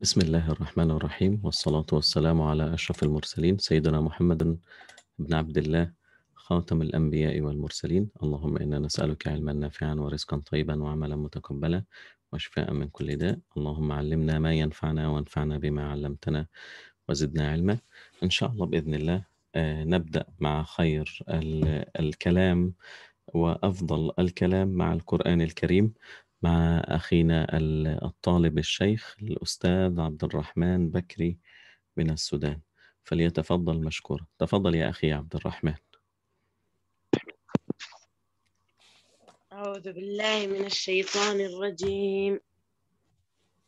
بسم الله الرحمن الرحيم والصلاة والسلام على أشرف المرسلين سيدنا محمد بن عبد الله خاتم الأنبياء والمرسلين اللهم إنا نسألك علما نافعا ورزقا طيبا وعملا متقبلا وشفاء من كل داء اللهم علمنا ما ينفعنا وانفعنا بما علمتنا وزدنا علما إن شاء الله بإذن الله آه، نبدأ مع خير الكلام وأفضل الكلام مع القرآن الكريم مع أخينا الطالب الشيخ الأستاذ عبد الرحمن بكري من السودان فليتفضل مشكورا تفضل يا أخي عبد الرحمن أعوذ بالله من الشيطان الرجيم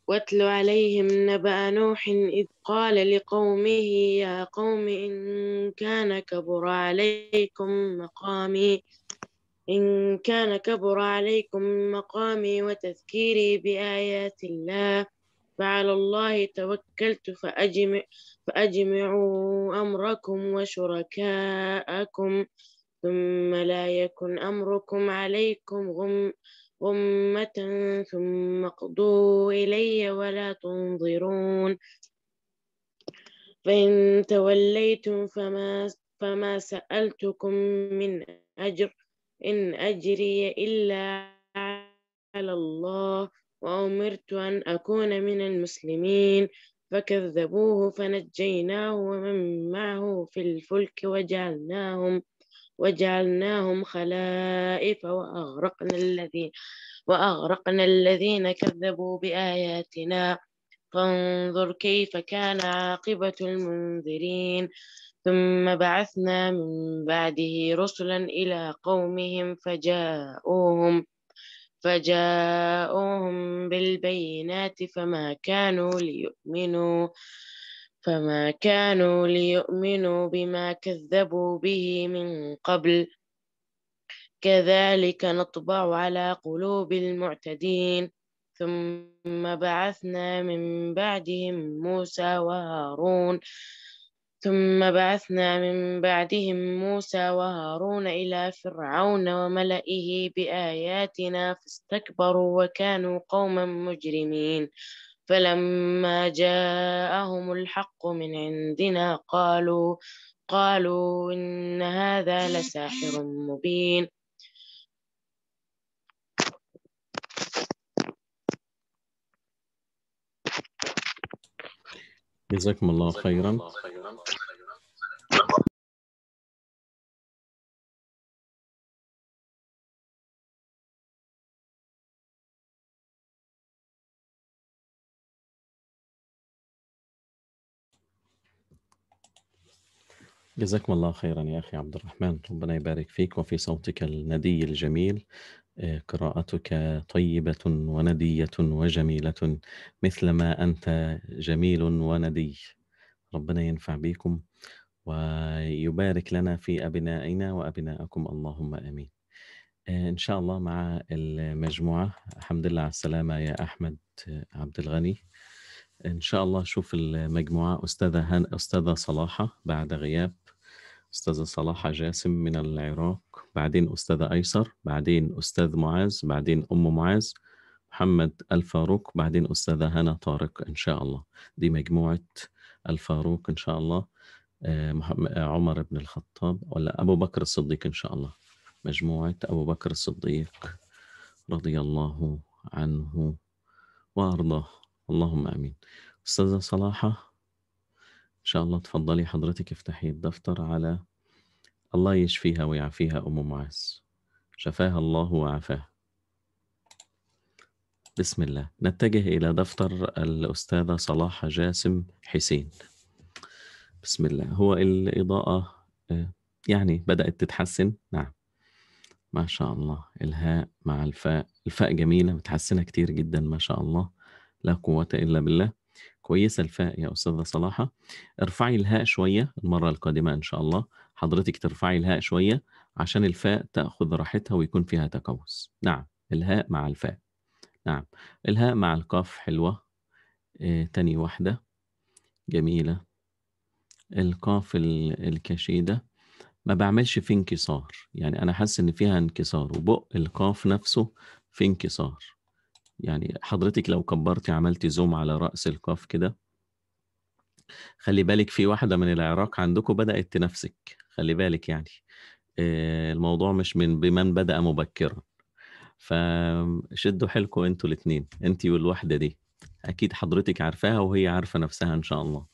واتل عليهم نبأ نوح إذ قال لقومه يا قوم إن كان كبر عليكم مقامي إن كان كبر عليكم مقامي وتذكيري بآيات الله فعلى الله توكلت فأجمع فأجمعوا أمركم وشركاءكم ثم لا يكن أمركم عليكم غم غمة ثم اقضوا إلي ولا تنظرون فإن توليتم فما, فما سألتكم من أجر إن أجري إلا على الله وأمرت أن أكون من المسلمين فكذبوه فنجيناه ومن معه في الفلك وجعلناهم وجعلناهم خلائف وأغرقنا الذين وأغرقنا الذين كذبوا بآياتنا فانظر كيف كان عاقبة المنذرين ثم بعثنا من بعده رسلا إلى قومهم فجاءوهم فجاءوهم بالبينات فما كانوا ليؤمنوا فما كانوا ليؤمنوا بما كذبوا به من قبل كذلك نطبع على قلوب المعتدين ثم بعثنا من بعدهم موسى وهارون ثم بعثنا من بعدهم موسى وهارون إلى فرعون وملئه بآياتنا فاستكبروا وكانوا قوما مجرمين فلما جاءهم الحق من عندنا قالوا قالوا إن هذا لساحر مبين جزاكم الله خيرا جزاكم الله خيرا يا أخي عبد الرحمن ربنا يبارك فيك وفي صوتك الندي الجميل آه، قراءتك طيبة وندية وجميلة مثلما أنت جميل وندي ربنا ينفع بكم ويبارك لنا في أبنائنا وأبنائكم اللهم آمين آه، إن شاء الله مع المجموعة الحمد لله على السلامة يا أحمد عبد الغني إن شاء الله شوف المجموعة أستاذة, هن... أستاذة صلاحة بعد غياب أستاذة صلاحة جاسم من العراق بعدين أستاذة أيسر بعدين أستاذ معاذ بعدين أم معاذ محمد الفاروق بعدين أستاذة هنا طارق إن شاء الله دي مجموعة الفاروق إن شاء الله آه، عمر بن الخطاب ولا أبو بكر الصديق إن شاء الله مجموعة أبو بكر الصديق رضي الله عنه وأرضاه اللهم آمين أستاذة صلاحة شاء الله تفضلي حضرتك افتحي الدفتر على الله يشفيها ويعفيها أم معاذ شفاها الله وعافاها بسم الله نتجه إلى دفتر الأستاذة صلاح جاسم حسين بسم الله هو الإضاءة آه، يعني بدأت تتحسن نعم ما شاء الله الهاء مع الفاء الفاء جميلة متحسنة كتير جدا ما شاء الله لا قوة إلا بالله كويسة الفاء يا أستاذة صلاحة ارفعي الهاء شوية المرة القادمة إن شاء الله حضرتك ترفعي الهاء شوية عشان الفاء تأخذ راحتها ويكون فيها تقوس نعم الهاء مع الفاء نعم الهاء مع القاف حلوة اه تاني واحدة جميلة القاف الكشيدة ما بعملش في انكسار يعني أنا حاسس إن فيها انكسار وبق القاف نفسه في انكسار يعني حضرتك لو كبرتي عملتي زوم على رأس القاف كده خلي بالك في واحدة من العراق عندكم بدأت تنافسك خلي بالك يعني آه، الموضوع مش من بمن بدأ مبكرا فشدوا حيلكم انتوا الاثنين انت والواحدة دي أكيد حضرتك عارفاها وهي عارفة نفسها إن شاء الله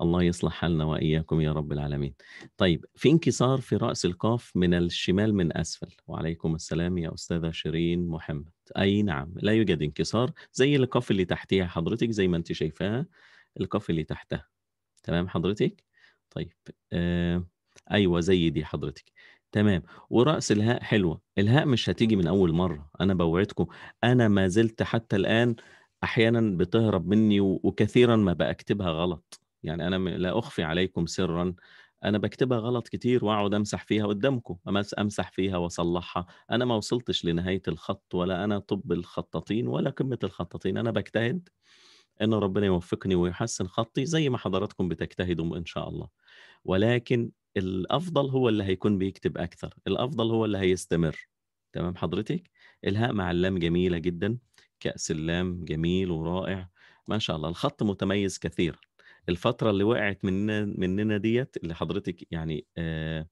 الله يصلح حالنا وإياكم يا رب العالمين طيب في انكسار في رأس القاف من الشمال من أسفل وعليكم السلام يا أستاذة شيرين محمد اي نعم لا يوجد انكسار زي القاف اللي تحتها حضرتك زي ما انت شايفاها القاف اللي تحتها تمام حضرتك طيب آه ايوه زي دي حضرتك تمام ورأس الهاء حلوة الهاء مش هتيجي من أول مرة أنا بوعدكم أنا ما زلت حتى الآن أحيانا بتهرب مني وكثيرا ما بكتبها غلط يعني أنا لا أخفي عليكم سرا انا بكتبها غلط كتير واقعد امسح فيها قدامكم امسح فيها واصلحها انا ما وصلتش لنهايه الخط ولا انا طب الخطاطين ولا قمه الخطاطين انا بجتهد ان ربنا يوفقني ويحسن خطي زي ما حضراتكم بتجتهدوا ان شاء الله ولكن الافضل هو اللي هيكون بيكتب اكثر الافضل هو اللي هيستمر تمام حضرتك الهاء مع اللام جميله جدا كاس اللام جميل ورائع ما شاء الله الخط متميز كثيرا الفتره اللي وقعت مننا مننا ديت اللي حضرتك يعني آه،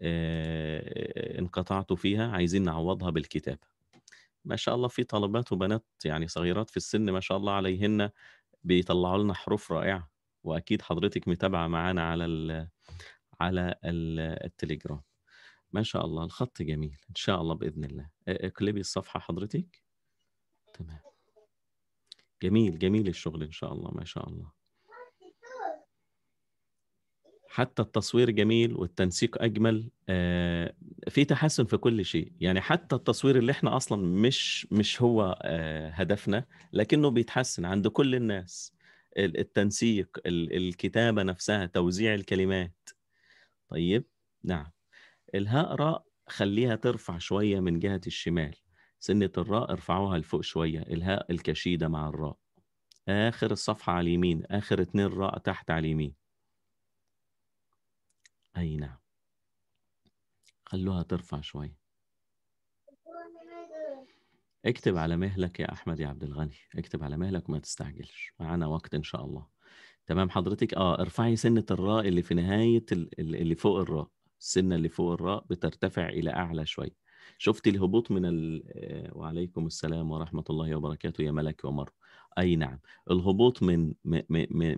آه، انقطعتوا فيها عايزين نعوضها بالكتابه ما شاء الله في طالبات وبنات يعني صغيرات في السن ما شاء الله عليهن بيطلعوا لنا حروف رائعه واكيد حضرتك متابعه معانا على ال على ال التليجرام ما شاء الله الخط جميل ان شاء الله باذن الله اقلبي الصفحه حضرتك تمام جميل جميل الشغل ان شاء الله ما شاء الله حتى التصوير جميل والتنسيق اجمل آه، في تحسن في كل شيء يعني حتى التصوير اللي احنا اصلا مش مش هو آه، هدفنا لكنه بيتحسن عند كل الناس التنسيق الكتابه نفسها توزيع الكلمات طيب نعم الهاء راء خليها ترفع شويه من جهه الشمال سنه الراء ارفعوها لفوق شويه الهاء الكشيده مع الراء اخر الصفحه على اليمين اخر اتنين راء تحت على اليمين أي نعم خلوها ترفع شوي اكتب على مهلك يا أحمد يا عبد الغني اكتب على مهلك وما تستعجلش معانا وقت إن شاء الله تمام حضرتك اه ارفعي سنة الراء اللي في نهاية اللي فوق الراء السنة اللي فوق الراء بترتفع إلى أعلى شوية شفتي الهبوط من ال... آه، وعليكم السلام ورحمة الله وبركاته يا ملك ومر أي نعم الهبوط من من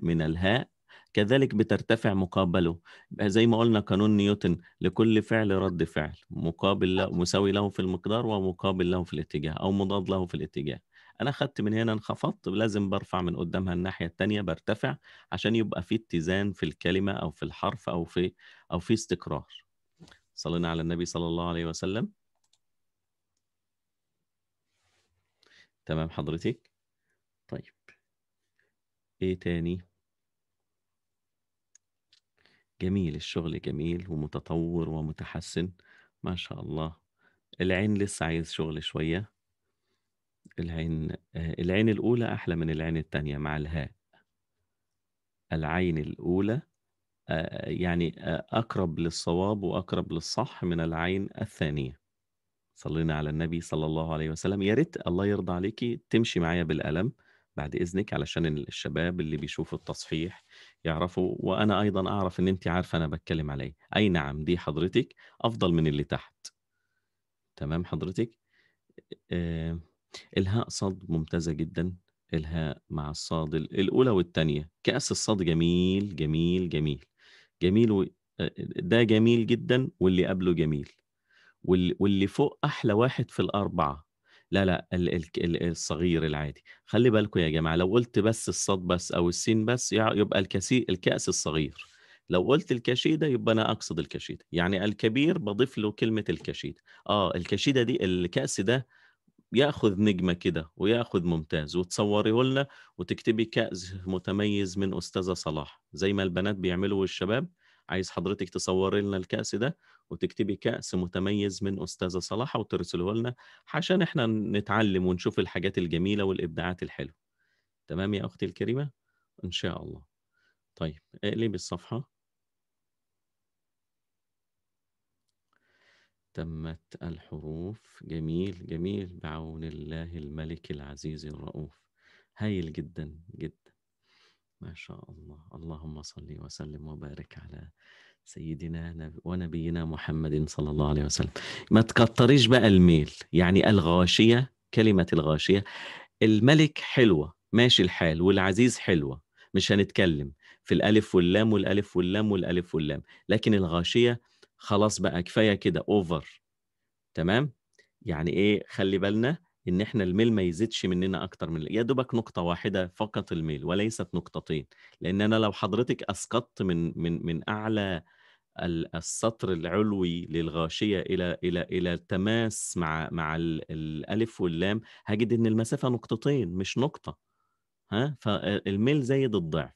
من الهاء كذلك بترتفع مقابله زي ما قلنا قانون نيوتن لكل فعل رد فعل مقابل له مساوي له في المقدار ومقابل له في الاتجاه أو مضاد له في الاتجاه انا خدت من هنا انخفضت لازم برفع من قدامها الناحيه الثانيه برتفع عشان يبقى في اتزان في الكلمه او في الحرف او في او في استقرار صلينا على النبي صلى الله عليه وسلم تمام حضرتك طيب ايه تاني جميل الشغل جميل ومتطور ومتحسن ما شاء الله العين لسه عايز شغل شوية العين آه، العين الأولى أحلى من العين الثانية مع الهاء العين الأولى آه، يعني آه، أقرب للصواب وأقرب للصح من العين الثانية صلينا على النبي صلى الله عليه وسلم يا ريت الله يرضى عليكي تمشي معايا بالقلم بعد إذنك علشان الشباب اللي بيشوفوا التصحيح يعرفوا وأنا أيضا أعرف إن أنت عارفة أنا بتكلم عليه إيه. أي نعم دي حضرتك أفضل من اللي تحت تمام حضرتك آه الهاء صاد ممتازة جدا الهاء مع الصاد الأولى والثانية كأس الصاد جميل جميل جميل جميل و... آه، ده جميل جدا واللي قبله جميل واللي فوق أحلى واحد في الأربعة لا لا الصغير العادي خلي بالكم يا جماعه لو قلت بس الصاد بس او السين بس يبقى الكسي الكاس الصغير لو قلت الكشيده يبقى انا اقصد الكشيده يعني الكبير بضيف له كلمه الكشيده اه الكشيده دي الكاس ده ياخذ نجمه كده وياخذ ممتاز وتصوريه لنا وتكتبي كاس متميز من استاذه صلاح زي ما البنات بيعملوا والشباب عايز حضرتك تصوري لنا الكاس ده وتكتبي كأس متميز من أستاذة صلاحة وترسله لنا عشان إحنا نتعلم ونشوف الحاجات الجميلة والإبداعات الحلوة تمام يا أختي الكريمة؟ إن شاء الله طيب اقلبي الصفحة تمت الحروف جميل جميل بعون الله الملك العزيز الرؤوف هايل جدا جدا ما شاء الله اللهم صل وسلم وبارك على سيدنا ونبينا محمد صلى الله عليه وسلم ما تكتريش بقى الميل يعني الغاشية كلمة الغاشية الملك حلوة ماشي الحال والعزيز حلوة مش هنتكلم في الألف واللام والألف واللام والألف واللام لكن الغاشية خلاص بقى كفاية كده أوفر تمام يعني إيه خلي بالنا ان احنا الميل ما يزيدش مننا اكتر من يا دوبك نقطه واحده فقط الميل وليست نقطتين لان انا لو حضرتك اسقطت من من من اعلى السطر العلوي للغاشيه الى الى الى التماس مع مع الالف واللام هجد ان المسافه نقطتين مش نقطه ها فالميل زايد الضعف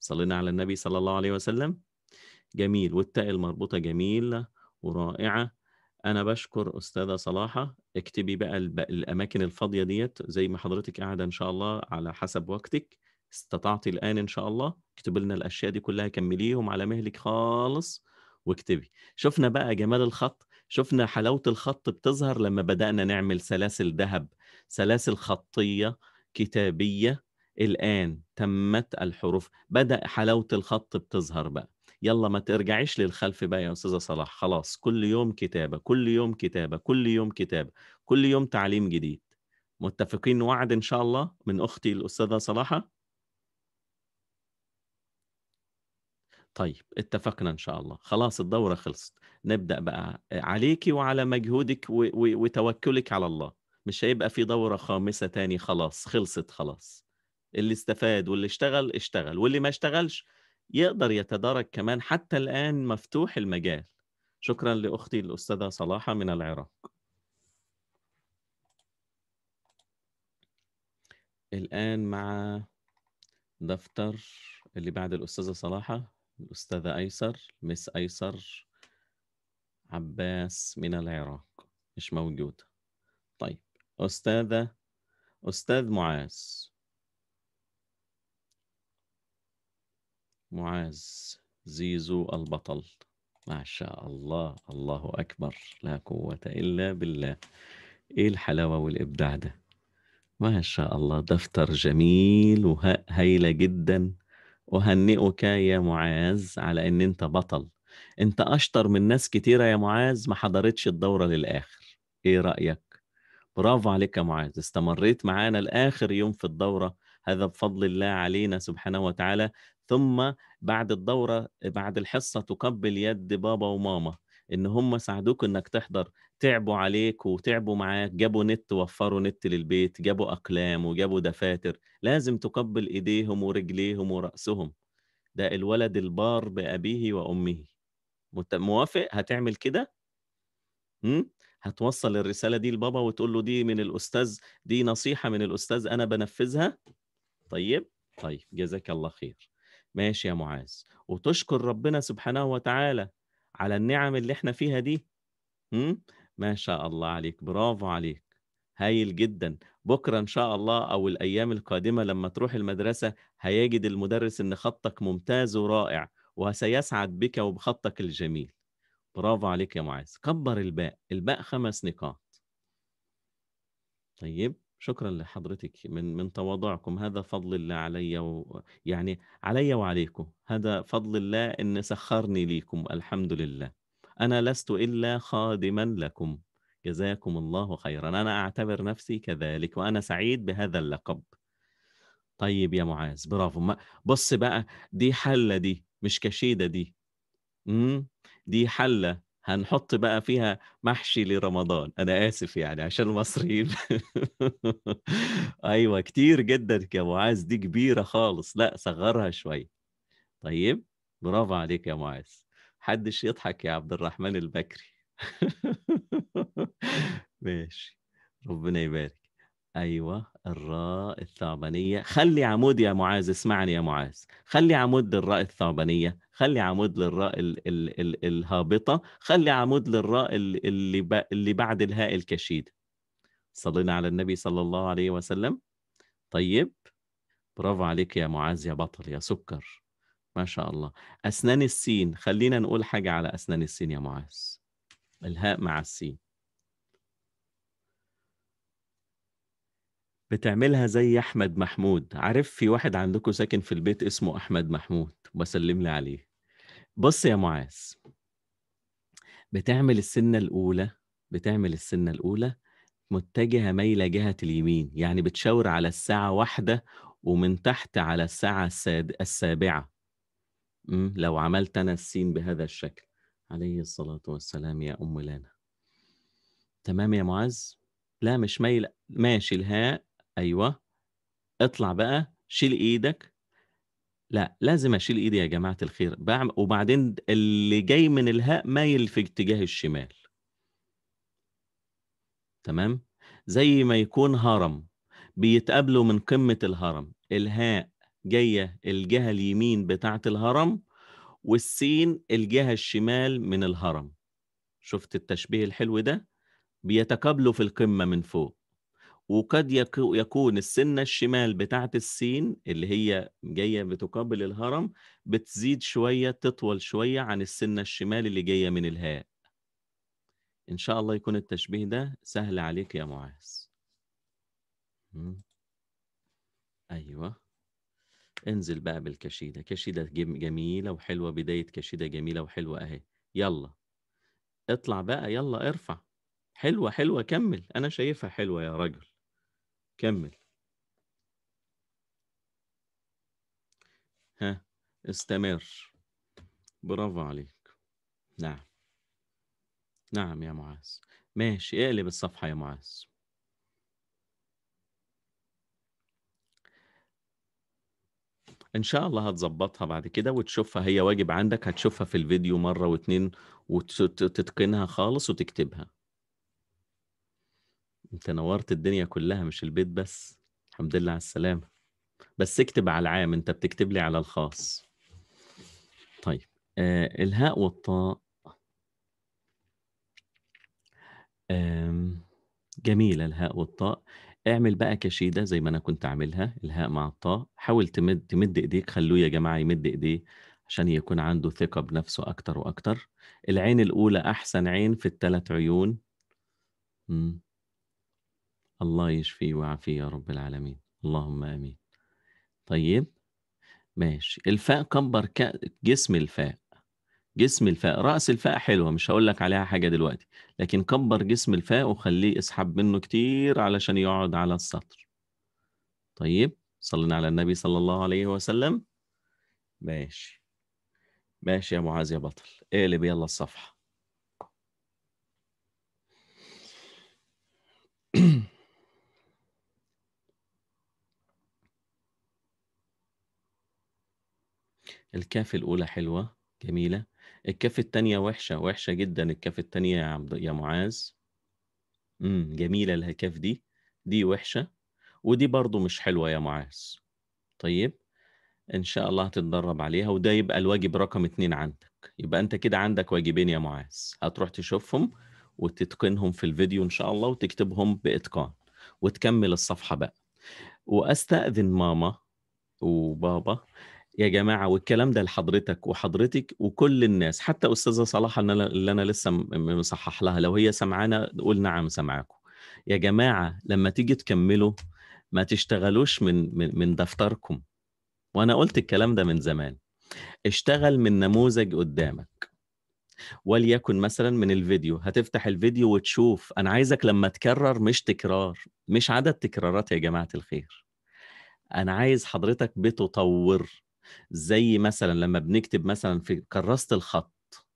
صلينا على النبي صلى الله عليه وسلم جميل والتاء المربوطه جميله ورائعه انا بشكر استاذه صلاحه اكتبي بقى الاماكن الفاضيه ديت زي ما حضرتك قاعده ان شاء الله على حسب وقتك استطعت الآن إن شاء الله اكتب لنا الأشياء دي كلها كمليهم على مهلك خالص واكتبي شفنا بقى جمال الخط شفنا حلاوة الخط بتظهر لما بدأنا نعمل سلاسل ذهب سلاسل خطية كتابية الآن تمت الحروف بدأ حلاوة الخط بتظهر بقى يلا ما ترجعيش للخلف بقى يا أستاذة صلاح خلاص كل يوم كتابة كل يوم كتابة كل يوم كتابة كل يوم تعليم جديد متفقين وعد إن شاء الله من أختي الأستاذة صلاحة طيب اتفقنا ان شاء الله خلاص الدوره خلصت نبدا بقى آه، عليك وعلى مجهودك وتوكلك على الله مش هيبقى في دوره خامسه تاني خلاص خلصت خلاص اللي استفاد واللي اشتغل اشتغل واللي ما اشتغلش يقدر يتدارك كمان حتى الان مفتوح المجال شكرا لاختي الاستاذه صلاحه من العراق الان مع دفتر اللي بعد الاستاذه صلاحه الأستاذة أيسر مس أيسر عباس من العراق مش موجودة طيب أستاذة أستاذ معاذ معاذ زيزو البطل ما شاء الله الله أكبر لا قوة إلا بالله إيه الحلاوة والإبداع ده ما شاء الله دفتر جميل وهيلة جدا أهنئك يا معاذ على إن أنت بطل أنت أشطر من ناس كتيرة يا معاذ ما حضرتش الدورة للآخر إيه رأيك؟ برافو عليك يا معاذ استمريت معانا لآخر يوم في الدورة هذا بفضل الله علينا سبحانه وتعالى ثم بعد الدورة بعد الحصة تقبل يد بابا وماما ان هم ساعدوك انك تحضر تعبوا عليك وتعبوا معاك جابوا نت وفروا نت للبيت جابوا اقلام وجابوا دفاتر لازم تقبل ايديهم ورجليهم وراسهم ده الولد البار بابيه وامه موافق هتعمل كده هتوصل الرساله دي لبابا وتقول له دي من الاستاذ دي نصيحه من الاستاذ انا بنفذها طيب طيب جزاك الله خير ماشي يا معاذ وتشكر ربنا سبحانه وتعالى على النعم اللي احنا فيها دي هم؟ ما شاء الله عليك برافو عليك هايل جدا بكرة إن شاء الله أو الأيام القادمة لما تروح المدرسة هيجد المدرس إن خطك ممتاز ورائع وسيسعد بك وبخطك الجميل برافو عليك يا معاذ كبر الباء الباء خمس نقاط طيب شكرا لحضرتك من من تواضعكم هذا فضل الله علي و... يعني علي وعليكم هذا فضل الله ان سخرني ليكم الحمد لله انا لست الا خادما لكم جزاكم الله خيرا انا اعتبر نفسي كذلك وانا سعيد بهذا اللقب طيب يا معاذ برافو بص بقى دي حله دي مش كشيده دي امم دي حله هنحط بقى فيها محشي لرمضان انا اسف يعني عشان المصريين ايوه كتير جدا يا معاذ دي كبيره خالص لا صغرها شويه طيب برافو عليك يا معاذ محدش يضحك يا عبد الرحمن البكري ماشي ربنا يبارك ايوه الراء الثعبانيه خلي عمود يا معاذ اسمعني يا معاذ خلي عمود للراء الثعبانيه خلي عمود للراء ال ال ال الهابطه خلي عمود للراء اللي ب... اللي بعد الهاء الكشيد صلينا على النبي صلى الله عليه وسلم طيب برافو عليك يا معاذ يا بطل يا سكر ما شاء الله اسنان السين خلينا نقول حاجه على اسنان السين يا معاذ الهاء مع السين بتعملها زي احمد محمود عارف في واحد عندكم ساكن في البيت اسمه احمد محمود بسلم لي عليه بص يا معاذ بتعمل السنه الاولى بتعمل السنه الاولى متجهه مايله جهه اليمين يعني بتشاور على الساعه واحدة ومن تحت على الساعه الساد... السابعه لو عملت انا السين بهذا الشكل عليه الصلاه والسلام يا ام لنا تمام يا معاذ لا مش مايله ماشي الهاء ايوه اطلع بقى شيل ايدك لا لازم اشيل ايدي يا جماعه الخير بعمل وبعدين اللي جاي من الهاء مايل في اتجاه الشمال تمام زي ما يكون هرم بيتقابلوا من قمه الهرم الهاء جايه الجهه اليمين بتاعه الهرم والسين الجهه الشمال من الهرم شفت التشبيه الحلو ده بيتقابلوا في القمه من فوق وقد يكون السنة الشمال بتاعة السين اللي هي جاية بتقابل الهرم بتزيد شوية تطول شوية عن السنة الشمال اللي جاية من الهاء إن شاء الله يكون التشبيه ده سهل عليك يا معاذ أيوه انزل بقى بالكشيدة كشيدة جميلة وحلوة بداية كشيدة جميلة وحلوة أهي يلا اطلع بقى يلا ارفع حلوة حلوة كمل أنا شايفها حلوة يا راجل كمل ها استمر برافو عليك نعم نعم يا معاذ ماشي اقلب الصفحة يا معاذ ان شاء الله هتظبطها بعد كده وتشوفها هي واجب عندك هتشوفها في الفيديو مرة واتنين وتتقنها خالص وتكتبها انت نورت الدنيا كلها مش البيت بس الحمد لله على السلامة بس اكتب على العام انت بتكتب لي على الخاص طيب آه الهاء والطاء آم جميلة الهاء والطاء اعمل بقى كشيدة زي ما أنا كنت عاملها الهاء مع الطاء حاول تمد تمد إيديك خلوه يا جماعة يمد إيديه عشان يكون عنده ثقة بنفسه أكتر وأكتر العين الأولى أحسن عين في الثلاث عيون مم. الله يشفيه ويعافيه يا رب العالمين اللهم امين طيب ماشي الفاء كبر ك... جسم الفاء جسم الفاء راس الفاء حلوه مش هقول لك عليها حاجه دلوقتي لكن كبر جسم الفاء وخليه اسحب منه كتير علشان يقعد على السطر طيب صلينا على النبي صلى الله عليه وسلم ماشي ماشي يا معاذ يا بطل اقلب يلا الصفحه الكاف الأولى حلوة جميلة الكاف التانية وحشة وحشة جدا الكاف التانية يا عبد يا معاذ امم جميلة الهكاف دي دي وحشة ودي برضو مش حلوة يا معاذ طيب إن شاء الله هتتدرب عليها وده يبقى الواجب رقم اتنين عندك يبقى أنت كده عندك واجبين يا معاذ هتروح تشوفهم وتتقنهم في الفيديو إن شاء الله وتكتبهم بإتقان وتكمل الصفحة بقى وأستأذن ماما وبابا يا جماعه والكلام ده لحضرتك وحضرتك وكل الناس حتى استاذه صلاح اللي انا لسه مصحح لها لو هي سمعانا قول نعم سامعاكم يا جماعه لما تيجي تكملوا ما تشتغلوش من من, من دفتركم وانا قلت الكلام ده من زمان اشتغل من نموذج قدامك وليكن مثلا من الفيديو هتفتح الفيديو وتشوف انا عايزك لما تكرر مش تكرار مش عدد تكرارات يا جماعه الخير انا عايز حضرتك بتطور زي مثلا لما بنكتب مثلا في كراسة الخط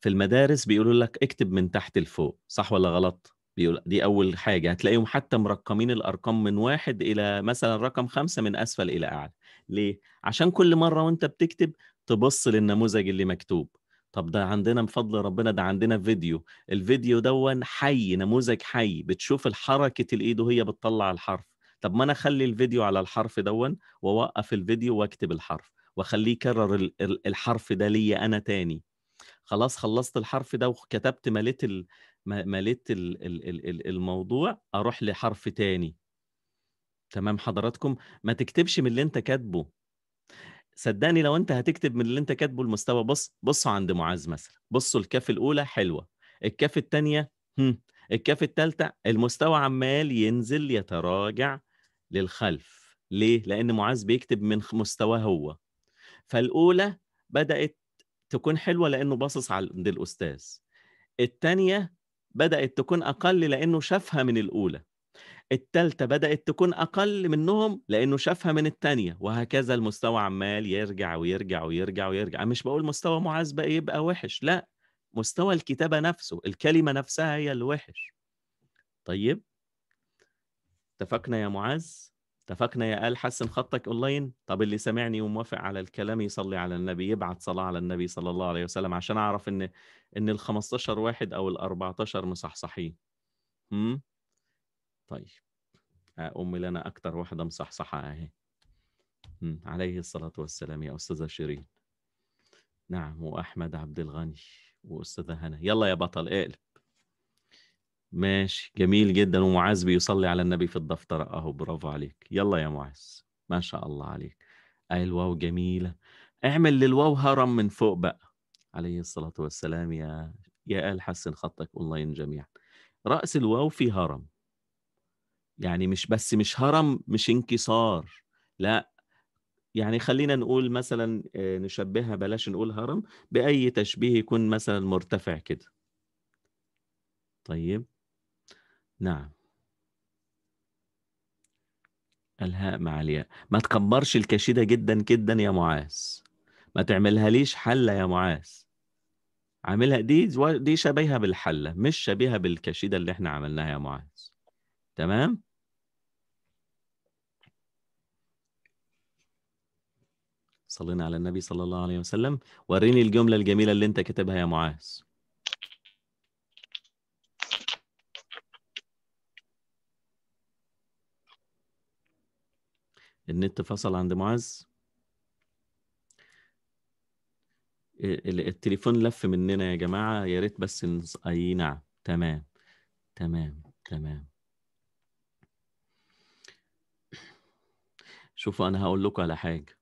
في المدارس بيقولوا لك اكتب من تحت لفوق صح ولا غلط؟ بيقول دي أول حاجة هتلاقيهم حتى مرقمين الأرقام من واحد إلى مثلا رقم خمسة من أسفل إلى أعلى ليه؟ عشان كل مرة وأنت بتكتب تبص للنموذج اللي مكتوب طب ده عندنا بفضل ربنا ده عندنا فيديو الفيديو دون حي نموذج حي بتشوف الحركة الإيد وهي بتطلع الحرف طب ما انا اخلي الفيديو على الحرف دون واوقف الفيديو واكتب الحرف واخليه يكرر الحرف ده ليا انا تاني خلاص خلصت الحرف ده وكتبت مليت مليت الموضوع اروح لحرف تاني تمام حضراتكم ما تكتبش من اللي انت كاتبه صدقني لو انت هتكتب من اللي انت كاتبه المستوى بص بصوا عند معاذ مثلا بصوا الكاف الاولى حلوه الكاف الثانيه الكاف الثالثه المستوى عمال ينزل يتراجع للخلف ليه؟ لأن معاذ بيكتب من مستواه هو فالأولى بدأت تكون حلوة لأنه باصص عند الأستاذ الثانية بدأت تكون أقل لأنه شافها من الأولى الثالثة بدأت تكون أقل منهم لأنه شافها من الثانية وهكذا المستوى عمال يرجع ويرجع ويرجع ويرجع مش بقول مستوى معاذ بقى يبقى وحش لا مستوى الكتابة نفسه الكلمة نفسها هي الوحش طيب اتفقنا يا معاذ اتفقنا يا قال حسن خطك اونلاين طب اللي سامعني وموافق على الكلام يصلي على النبي يبعت صلاه على النبي صلى الله عليه وسلم عشان اعرف ان ان ال 15 واحد او ال 14 مصحصحين امم طيب آه، ام لنا أكثر اكتر واحده مصحصحه اهي عليه الصلاه والسلام يا استاذه شيرين نعم واحمد عبد الغني واستاذه هنا يلا يا بطل اقلب ماشي جميل جدا ومعاذ بيصلي على النبي في الدفتر اهو برافو عليك يلا يا معاذ ما شاء الله عليك اي الواو جميلة اعمل للواو هرم من فوق بقى عليه الصلاة والسلام يا يا آل حسن خطك اونلاين جميعا رأس الواو في هرم يعني مش بس مش هرم مش انكسار لا يعني خلينا نقول مثلا آه، نشبهها بلاش نقول هرم بأي تشبيه يكون مثلا مرتفع كده طيب نعم الهاء مع الياء ما تكبرش الكشيده جدا جدا يا معاذ ما تعملها ليش حله يا معاذ عاملها دي دي شبيهه بالحله مش شبيهه بالكشيده اللي احنا عملناها يا معاذ تمام صلينا على النبي صلى الله عليه وسلم وريني الجمله الجميله اللي انت كاتبها يا معاذ النت فصل عند معاذ التليفون لف مننا يا جماعة يا ريت بس نص... أي نعم تمام تمام تمام شوفوا أنا هقول لكم على حاجة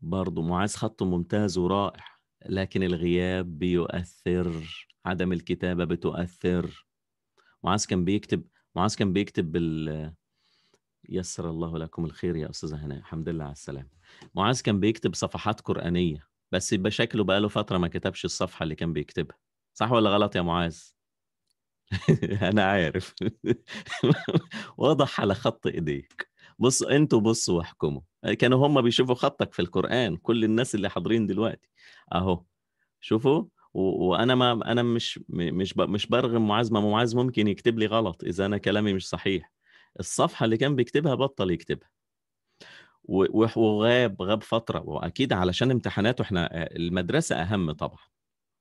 برضو معاذ خطه ممتاز ورائع لكن الغياب بيؤثر عدم الكتابة بتؤثر معاذ كان بيكتب معاذ كان بيكتب بال يسر الله لكم الخير يا استاذه هناء الحمد لله على السلامه معاذ كان بيكتب صفحات قرانيه بس يبقى شكله بقاله فتره ما كتبش الصفحه اللي كان بيكتبها صح ولا غلط يا معاذ انا عارف واضح على خط ايديك بص انتوا بصوا واحكموا كانوا هم بيشوفوا خطك في القران كل الناس اللي حاضرين دلوقتي اهو شوفوا وانا ما انا مش مش مش برغم معاذ ما معاذ ممكن يكتب لي غلط اذا انا كلامي مش صحيح الصفحه اللي كان بيكتبها بطل يكتبها وغاب غاب فتره واكيد علشان امتحاناته احنا آه، المدرسه اهم طبعا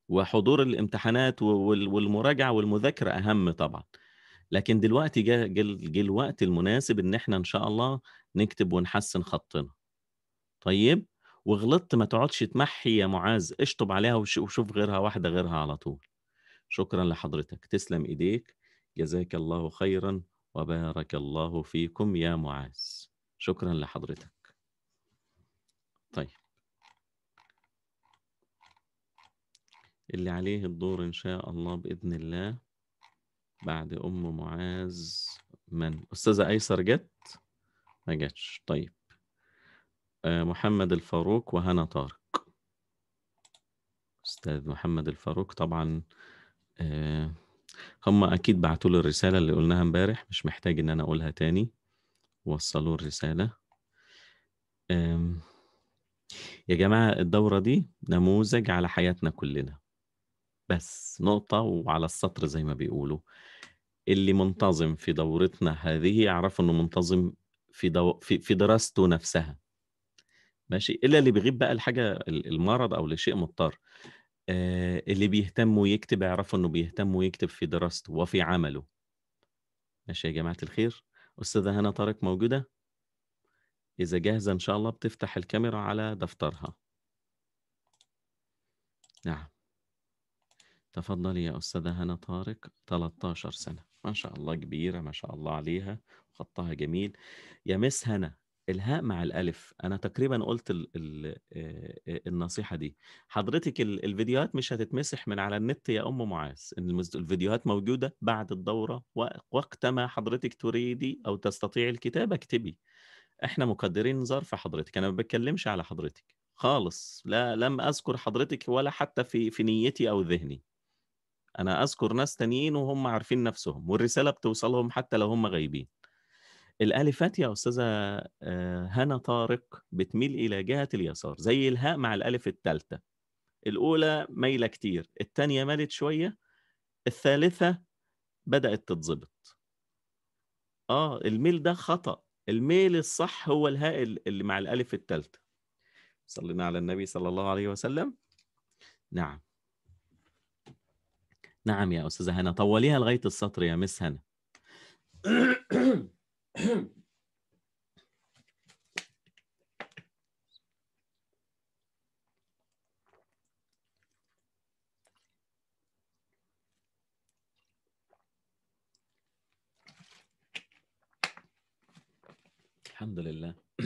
وحضور الامتحانات والمراجعه والمذاكره اهم طبعا لكن دلوقتي جه جه الوقت المناسب ان احنا ان شاء الله نكتب ونحسن خطنا طيب وغلطت ما تقعدش تمحي يا معاذ اشطب عليها وشوف غيرها واحده غيرها على طول شكرا لحضرتك تسلم ايديك جزاك الله خيرا وبارك الله فيكم يا معاذ شكرا لحضرتك طيب اللي عليه الدور إن شاء الله بإذن الله بعد أم معاذ من أستاذة أيسر جت ما جتش طيب آه، محمد الفاروق وهنا طارق أستاذ محمد الفاروق طبعا آه، هم اكيد بعتوا لي الرساله اللي قلناها امبارح مش محتاج ان انا اقولها تاني وصلوا الرساله يا جماعه الدوره دي نموذج على حياتنا كلنا بس نقطه وعلى السطر زي ما بيقولوا اللي منتظم في دورتنا هذه يعرف انه منتظم في دو... في, في دراسته نفسها ماشي الا اللي بيغيب بقى الحاجه المرض او لشيء مضطر آه، اللي بيهتم ويكتب اعرفوا انه بيهتم ويكتب في دراسته وفي عمله ماشي يا جماعه الخير استاذه هنا طارق موجوده اذا جاهزه ان شاء الله بتفتح الكاميرا على دفترها نعم تفضلي يا استاذه هنا طارق 13 سنه ما شاء الله كبيره ما شاء الله عليها خطها جميل يا مس هنا الهاء مع الالف انا تقريبا قلت الـ الـ النصيحه دي حضرتك الفيديوهات مش هتتمسح من على النت يا ام معاذ الفيديوهات موجوده بعد الدوره وقت ما حضرتك تريدي او تستطيعي الكتابه اكتبي احنا مقدرين ظرف حضرتك انا ما بتكلمش على حضرتك خالص لا لم اذكر حضرتك ولا حتى في في نيتي او ذهني انا اذكر ناس تانيين وهم عارفين نفسهم والرساله بتوصلهم حتى لو هم غايبين الالفات يا استاذه آه، هنا طارق بتميل الى جهه اليسار زي الهاء مع الالف الثالثه الاولى مايله كتير الثانيه مالت شويه الثالثه بدات تتظبط اه الميل ده خطا الميل الصح هو الهاء اللي مع الالف الثالثه صلينا على النبي صلى الله عليه وسلم نعم نعم يا استاذه هنا طوليها لغايه السطر يا مس هنا الحمد لله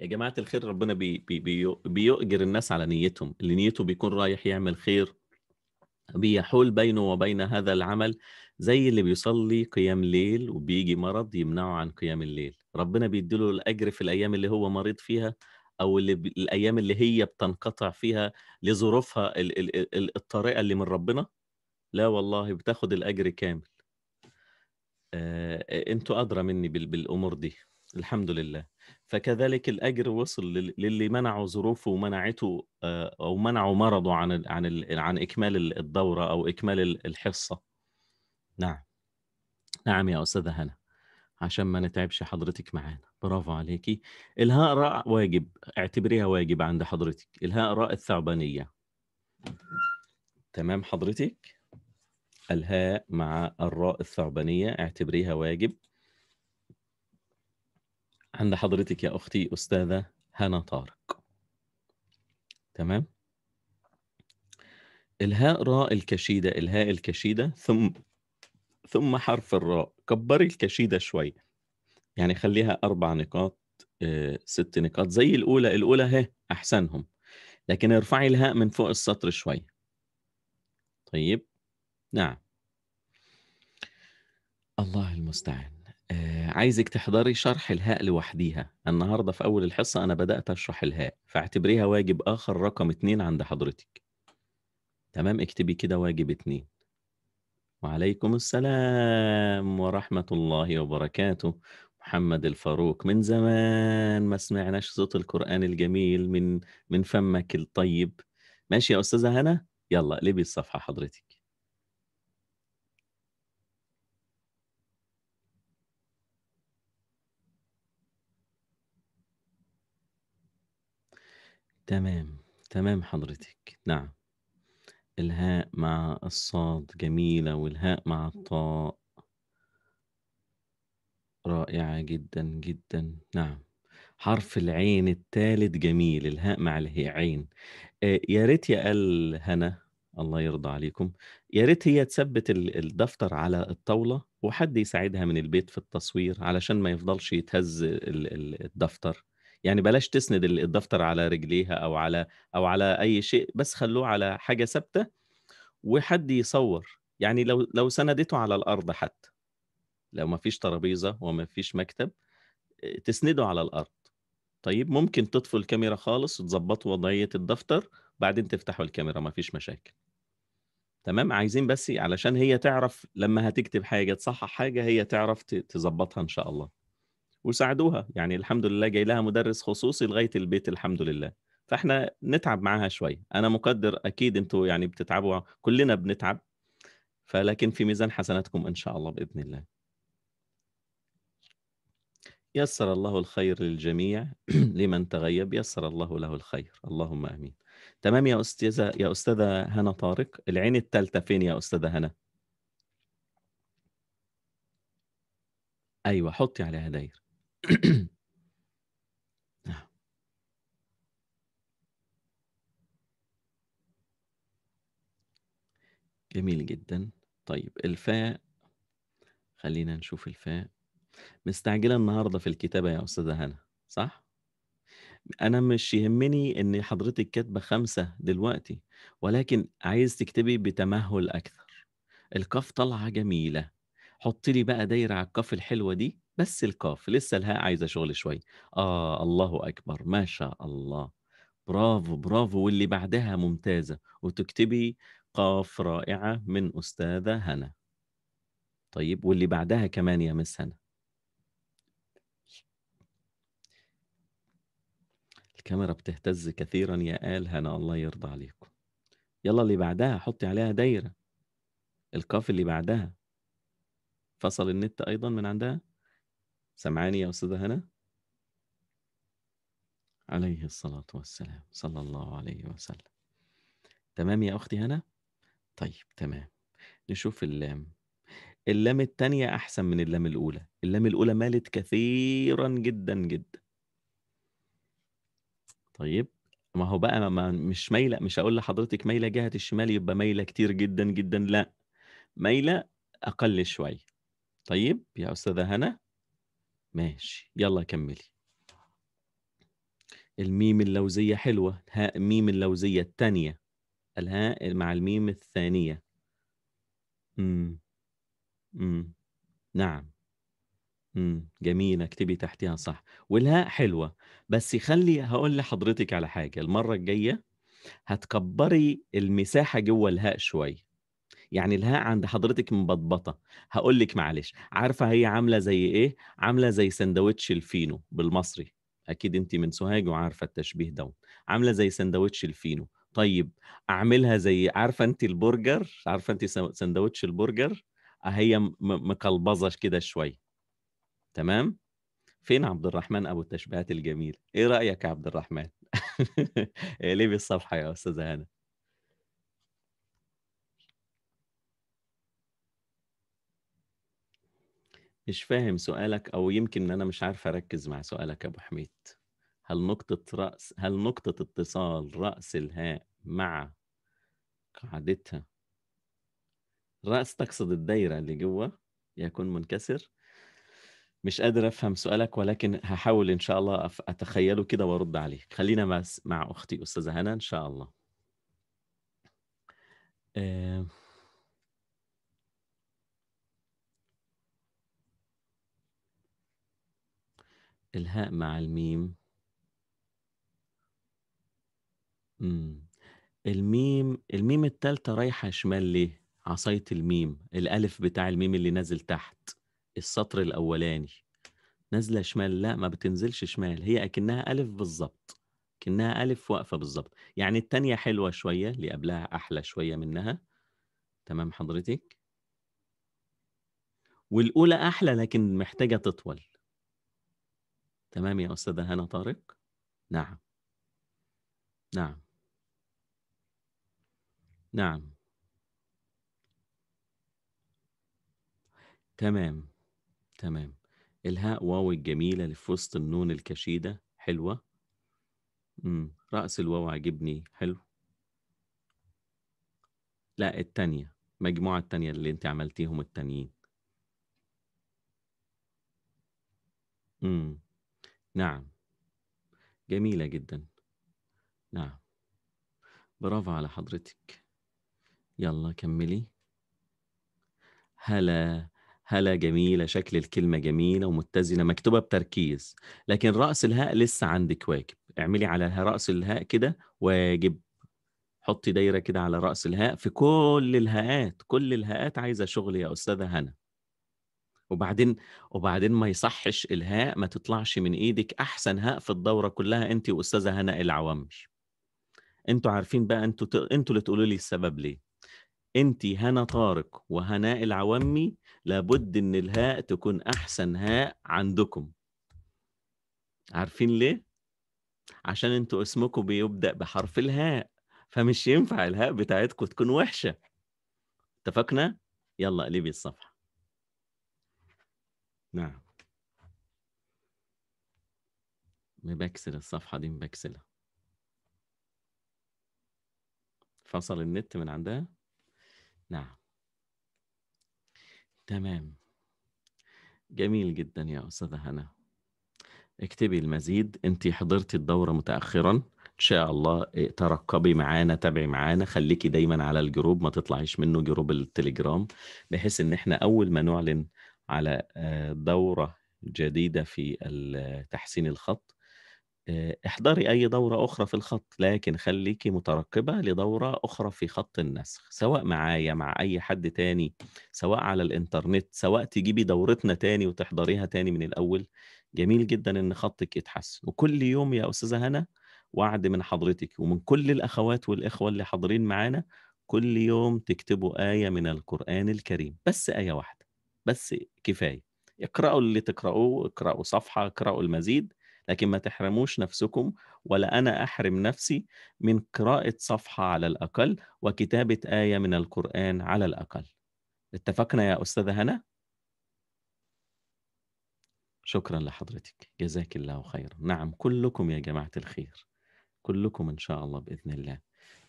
يا جماعه الخير ربنا بي بي بيؤجر الناس على نيتهم اللي نيته بيكون رايح يعمل خير بيحول بينه وبين هذا العمل زي اللي بيصلي قيام ليل وبيجي مرض يمنعه عن قيام الليل ربنا بيديله الأجر في الأيام اللي هو مريض فيها أو اللي ب... الأيام اللي هي بتنقطع فيها لظروفها ال... ال... ال... الطريقة اللي من ربنا لا والله بتاخد الأجر كامل آه... أنتوا أدرى مني بال... بالأمور دي الحمد لله فكذلك الاجر وصل للي منعه ظروفه ومنعته آه، او منعه مرضه عن عن عن اكمال الدوره او اكمال الحصه نعم نعم يا استاذه هنا عشان ما نتعبش حضرتك معانا برافو عليكي الهاء راء واجب اعتبريها واجب عند حضرتك الهاء راء الثعبانيه تمام حضرتك الهاء مع الراء الثعبانيه اعتبريها واجب عند حضرتك يا أختي أستاذة هنا طارق تمام الهاء راء الكشيدة الهاء الكشيدة ثم ثم حرف الراء كبري الكشيدة شوية يعني خليها أربع نقاط آه، ست نقاط زي الأولى الأولى هي أحسنهم لكن ارفعي الهاء من فوق السطر شوية طيب نعم الله المستعان آه، عايزك تحضري شرح الهاء لوحديها النهارده في اول الحصه انا بدات اشرح الهاء فاعتبريها واجب اخر رقم اتنين عند حضرتك تمام اكتبي كده واجب اتنين وعليكم السلام ورحمه الله وبركاته محمد الفاروق من زمان ما سمعناش صوت القران الجميل من من فمك الطيب ماشي يا استاذه هنا يلا لبي الصفحه حضرتك تمام، تمام حضرتِك، نعم. الهاء مع الصاد جميلة، والهاء مع الطاء رائعة جدًا، جدًا، نعم. حرف العين التالت جميل، الهاء مع اله عين. آه، يا ريت يا آل هنا الله يرضى عليكم، يا ريت هي تثبّت الدفتر على الطاولة وحد يساعدها من البيت في التصوير علشان ما يفضلش يتهز الدفتر. يعني بلاش تسند الدفتر على رجليها او على او على اي شيء بس خلوه على حاجه ثابته وحد يصور يعني لو لو سندته على الارض حتى لو ما فيش ترابيزه وما فيش مكتب آه، تسنده على الارض طيب ممكن تطفوا الكاميرا خالص وتظبطوا وضعيه الدفتر بعدين تفتحوا الكاميرا ما فيش مشاكل تمام عايزين بس علشان هي تعرف لما هتكتب حاجه تصحح حاجه هي تعرف تظبطها ان شاء الله وساعدوها يعني الحمد لله جاي لها مدرس خصوصي لغايه البيت الحمد لله فاحنا نتعب معاها شويه انا مقدر اكيد انتوا يعني بتتعبوا كلنا بنتعب فلكن في ميزان حسناتكم ان شاء الله باذن الله يسر الله الخير للجميع لمن تغيب يسر الله له الخير اللهم امين تمام يا استاذه يا استاذه هنا طارق العين الثالثه فين يا استاذه هنا ايوه حطي عليها داير جميل جدا طيب الفاء خلينا نشوف الفاء مستعجلة النهاردة في الكتابة يا أستاذة هنا صح؟ أنا مش يهمني إن حضرتك كاتبة خمسة دلوقتي ولكن عايز تكتبي بتمهل أكثر الكاف طالعة جميلة حطي لي بقى دايرة على الكاف الحلوة دي بس القاف لسه الهاء عايزه شغل شوي اه الله اكبر ما شاء الله برافو برافو واللي بعدها ممتازه وتكتبي قاف رائعه من استاذه هنا طيب واللي بعدها كمان يا مس هنا الكاميرا بتهتز كثيرا يا آل هنا الله يرضى عليكم يلا اللي بعدها حطي عليها دايرة القاف اللي بعدها فصل النت أيضا من عندها سمعاني يا أستاذة هنا عليه الصلاة والسلام صلى الله عليه وسلم تمام يا أختي هنا طيب تمام نشوف اللام اللام التانية أحسن من اللام الأولى اللام الأولى مالت كثيرا جدا جدا طيب ما هو بقى ما مش مايلة مش هقول لحضرتك مايلة جهة الشمال يبقى مايلة كتير جدا جدا لا مايلة أقل شوية طيب يا أستاذة هنا ماشي يلا كملي الميم اللوزية حلوة هاء ميم اللوزية الثانية الهاء مع الميم الثانية مم. مم. نعم مم. جميلة اكتبي تحتها صح والهاء حلوة بس خلي هقول لحضرتك على حاجة المرة الجاية هتكبري المساحة جوه الهاء شوية يعني الهاء عند حضرتك مبطبطه هقول لك معلش عارفه هي عامله زي ايه عامله زي سندوتش الفينو بالمصري اكيد انت من سوهاج وعارفه التشبيه ده عامله زي سندوتش الفينو طيب اعملها زي عارفه انت البرجر عارفه انت سندوتش البرجر آه، هي مقلبظه كده شويه تمام فين عبد الرحمن ابو التشبيهات الجميله ايه رايك يا عبد الرحمن ليه بالصفحه يا استاذه هنا مش فاهم سؤالك او يمكن انا مش عارف اركز مع سؤالك يا ابو حميد هل نقطة رأس هل نقطة اتصال رأس الهاء مع قاعدتها رأس تقصد الدايرة اللي جوه يكون منكسر مش قادر افهم سؤالك ولكن هحاول ان شاء الله اتخيله كده وارد عليه خلينا بس مع اختي استاذه هنا ان شاء الله آه الهاء مع الميم امم الميم الميم التالتة رايحة شمال ليه؟ عصاية الميم الألف بتاع الميم اللي نازل تحت السطر الأولاني نازلة شمال لا ما بتنزلش شمال هي أكنها ألف بالظبط كأنها ألف واقفة بالظبط يعني التانية حلوة شوية اللي قبلها أحلى شوية منها تمام حضرتك والأولى أحلى لكن محتاجة تطول تمام يا أستاذة هنا طارق نعم نعم نعم تمام تمام الهاء واو الجميلة اللي في وسط النون الكشيدة حلوة مم. رأس الواو عجبني حلو لا التانية مجموعة التانية اللي انت عملتيهم التانيين مم. نعم جميلة جدا نعم برافو على حضرتك يلا كملي هلا هلا جميلة شكل الكلمة جميلة ومتزنة مكتوبة بتركيز لكن رأس الهاء لسه عندك واجب اعملي على رأس الهاء كده واجب حطي دايرة كده على رأس الهاء في كل الهاءات كل الهاءات عايزة شغل يا أستاذة هنا وبعدين وبعدين ما يصحش الهاء ما تطلعش من ايدك احسن هاء في الدوره كلها انت واستاذه هناء العوامش انتوا عارفين بقى انتوا انتوا اللي تقولوا لي السبب ليه انت هنا طارق وهناء العوامي لابد ان الهاء تكون احسن هاء عندكم عارفين ليه عشان انتوا اسمكم بيبدا بحرف الهاء فمش ينفع الهاء بتاعتكم تكون وحشه اتفقنا يلا قلبي الصفحه نعم مبكسل الصفحة دي مبكسلة فصل النت من عندها نعم تمام جميل جدا يا أستاذة هنا اكتبي المزيد انت حضرتي الدورة متأخرا ان شاء الله إيه، ترقبي معانا تابعي معانا خليكي دايما على الجروب ما تطلعيش منه جروب التليجرام بحيث ان احنا اول ما نعلن على آه، دورة جديدة في تحسين الخط آه، احضري أي دورة أخرى في الخط لكن خليكي مترقبة لدورة أخرى في خط النسخ سواء معايا مع أي حد تاني سواء على الإنترنت سواء تجيبي دورتنا تاني وتحضريها تاني من الأول جميل جدا إن خطك يتحسن وكل يوم يا أستاذة هنا وعد من حضرتك ومن كل الأخوات والإخوة اللي حاضرين معانا كل يوم تكتبوا آية من القرآن الكريم بس آية واحدة بس كفايه اقرأوا اللي تقرأوه اقرأوا صفحة اقرأوا المزيد لكن ما تحرموش نفسكم ولا أنا أحرم نفسي من قراءة صفحة على الأقل وكتابة آية من القرآن على الأقل اتفقنا يا أستاذة هنا؟ شكرا لحضرتك جزاك الله خيرا نعم كلكم يا جماعة الخير كلكم إن شاء الله بإذن الله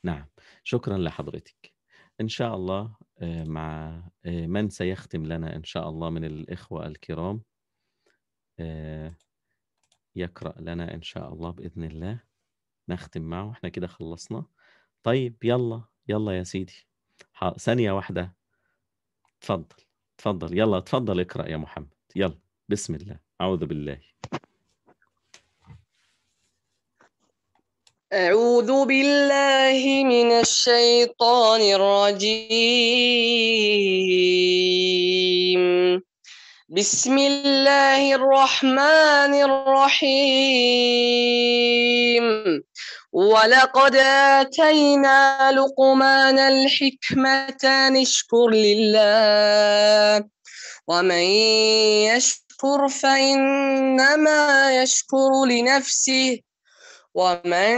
نعم شكرا لحضرتك إن شاء الله آه، مع آه، من سيختم لنا إن شاء الله من الإخوة الكرام آه، يقرأ لنا إن شاء الله بإذن الله نختم معه إحنا كده خلصنا طيب يلا يلا يا سيدي ثانية واحدة تفضل تفضل يلا تفضل اقرأ يا محمد يلا بسم الله أعوذ بالله أعوذ بالله من الشيطان الرجيم بسم الله الرحمن الرحيم ولقد آتينا لقمان الحكمة نشكر لله ومن يشكر فإنما يشكر لنفسه ومن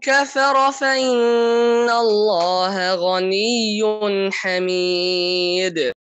كفر فإن الله غني حميد